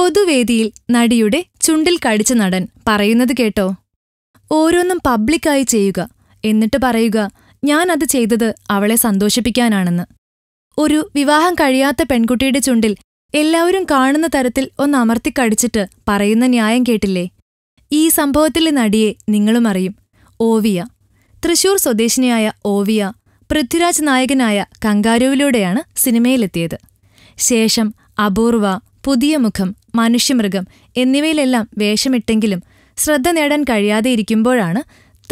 പൊതുവേദിയിൽ നടിയുടെ ചുണ്ടിൽ കടിച്ച നടൻ പറയുന്നത് കേട്ടോ ഓരോന്നും പബ്ലിക്കായി ചെയ്യുക എന്നിട്ട് പറയുക ഞാൻ അത് ചെയ്തത് അവളെ സന്തോഷിപ്പിക്കാനാണെന്ന് ഒരു വിവാഹം കഴിയാത്ത പെൺകുട്ടിയുടെ ചുണ്ടിൽ എല്ലാവരും കാണുന്ന തരത്തിൽ ഒന്ന് അമർത്തി കടിച്ചിട്ട് പറയുന്ന ന്യായം കേട്ടില്ലേ ഈ സംഭവത്തിലെ നടിയെ നിങ്ങളും അറിയും ഓവിയ തൃശൂർ സ്വദേശിനിയായ ഓവിയ പൃഥ്വിരാജ് നായകനായ കങ്കാരുവിലൂടെയാണ് സിനിമയിലെത്തിയത് ശേഷം അപൂർവ പുതിയ മുഖം മനുഷ്യമൃഗം എന്നിവയിലെല്ലാം വേഷമിട്ടെങ്കിലും ശ്രദ്ധ നേടാൻ കഴിയാതെ ഇരിക്കുമ്പോഴാണ്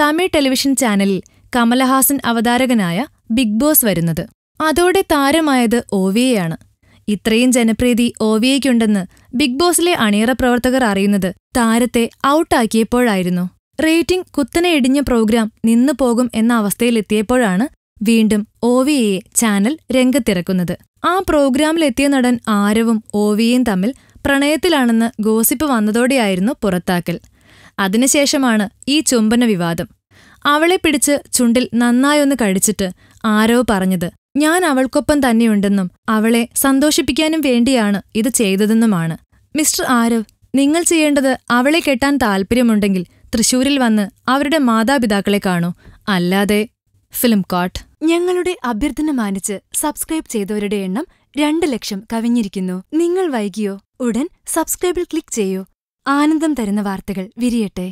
തമിഴ് ടെലിവിഷൻ ചാനലിൽ കമലഹാസൻ അവതാരകനായ ബിഗ് ബോസ് വരുന്നത് അതോടെ താരമായത് ഓവിയയാണ് ഇത്രയും ജനപ്രീതി ഓവിയയ്ക്കുണ്ടെന്ന് ബിഗ് ബോസിലെ അണിയറ പ്രവർത്തകർ അറിയുന്നത് താരത്തെ ഔട്ടാക്കിയപ്പോഴായിരുന്നു റേറ്റിംഗ് കുത്തനെ ഇടിഞ്ഞ പ്രോഗ്രാം നിന്നു പോകും എന്ന അവസ്ഥയിലെത്തിയപ്പോഴാണ് വീണ്ടും ഓവിയയെ ചാനൽ രംഗത്തിറക്കുന്നത് ആ പ്രോഗ്രാമിലെത്തിയ നടൻ ആരവും ഓവിയയും തമ്മിൽ പ്രണയത്തിലാണെന്ന് ഗോസിപ്പ് വന്നതോടെയായിരുന്നു പുറത്താക്കൽ അതിനുശേഷമാണ് ഈ ചുംബന വിവാദം അവളെ പിടിച്ച് ചുണ്ടിൽ നന്നായൊന്ന് കഴിച്ചിട്ട് ആരോ പറഞ്ഞത് ഞാൻ അവൾക്കൊപ്പം തന്നെയുണ്ടെന്നും അവളെ സന്തോഷിപ്പിക്കാനും വേണ്ടിയാണ് ഇത് ചെയ്തതെന്നുമാണ് മിസ്റ്റർ ആരവ് നിങ്ങൾ ചെയ്യേണ്ടത് അവളെ കെട്ടാൻ താൽപ്പര്യമുണ്ടെങ്കിൽ തൃശൂരിൽ വന്ന് അവരുടെ മാതാപിതാക്കളെ കാണൂ അല്ലാതെ ഫിലിം കോട്ട് ഞങ്ങളുടെ അഭ്യർത്ഥന മാനിച്ച് സബ്സ്ക്രൈബ് ചെയ്തവരുടെ എണ്ണം രണ്ട് ലക്ഷം കവിഞ്ഞിരിക്കുന്നു നിങ്ങൾ വൈകിയോ ഉടൻ സബ്സ്ക്രൈബിൽ ക്ലിക്ക് ചെയ്യൂ ആനന്ദം തരുന്ന വാർത്തകൾ വിരിയട്ടെ